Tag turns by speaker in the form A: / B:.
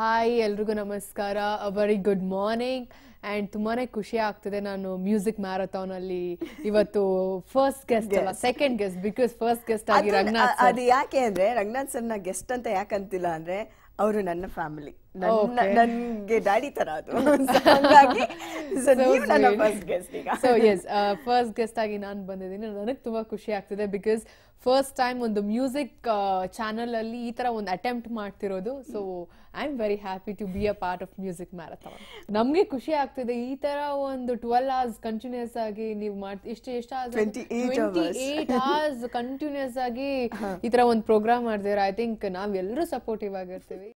A: hi ಎಲ್ರಿಗೂ ನಮಸ್ಕಾರ very good morning and ತುಂಬಾ ಖುಷಿ ಆಗ್ತದೆ ನಾನು ಮ್ಯೂಸಿಕ್ ಮ್ಯಾರಥಾನಲ್ಲಿ ಇವತ್ತು ಫಸ್ಟ್ ಗೆಸ್ಟ್ ಅಲ್ಲ second guest because first guest ಆಗಿ ರಂಗನಾಥ್ ಅದು ಯಾಕೆ ಅಂದ್ರೆ ರಂಗನಾಥ್ ಸರ್ನ ಗೆಸ್ಟ್ ಅಂತ ಯಾಕಂತಿಲ್ಲ ಅಂದ್ರೆ ಅವರು ನನ್ನ ಫ್ಯಾಮಿಲಿ ನನ್ಗೆ ಡ್ಯಾಡಿ ತರ ಅದು ಹಾಗಾಗಿ so first guest as first guest ಆಗಿ ನಾನು ಬಂದಿದ್ದೀನಿ ನನಗೆ ತುಂಬಾ ಖುಷಿ ಆಗ್ತಿದೆ ಬಿಕಾಸ್ ಫಸ್ಟ್ ಟೈಮ್ ಒಂದು ಮ್ಯೂಸಿಕ್ ಚಾನಲ್ uh, ಅಲ್ಲಿ ಈ ತರ ಒಂದು ಅಟೆಂಪ್ಟ್ ಮಾಡ್ತಿರೋದು so I am very happy to be a part of music marathon ನಮ್ಗೆ ಖುಷಿ ಆಗ್ತಿದೆ ಈ ತರ ಒಂದು ಟ್ವೆಲ್ ಅವರ್ಸ್ ಕಂಟಿನ್ಯೂಸ್ ಆಗಿ ನೀವು ಮಾಡ್ತೀವಿ ಇಷ್ಟು ಎಷ್ಟು ಏಟ್ ಅವರ್ಸ್ ಕಂಟಿನ್ಯೂಸ್ ಆಗಿ ಈ ತರ ಒಂದು ಪ್ರೋಗ್ರಾಮ್ ಮಾಡಿದ್ರೆ ಐ ಥಿಂಕ್ ನಾವೆಲ್ಲರೂ ಸಪೋರ್ಟಿವ್ ಆಗಿರ್ತೀವಿ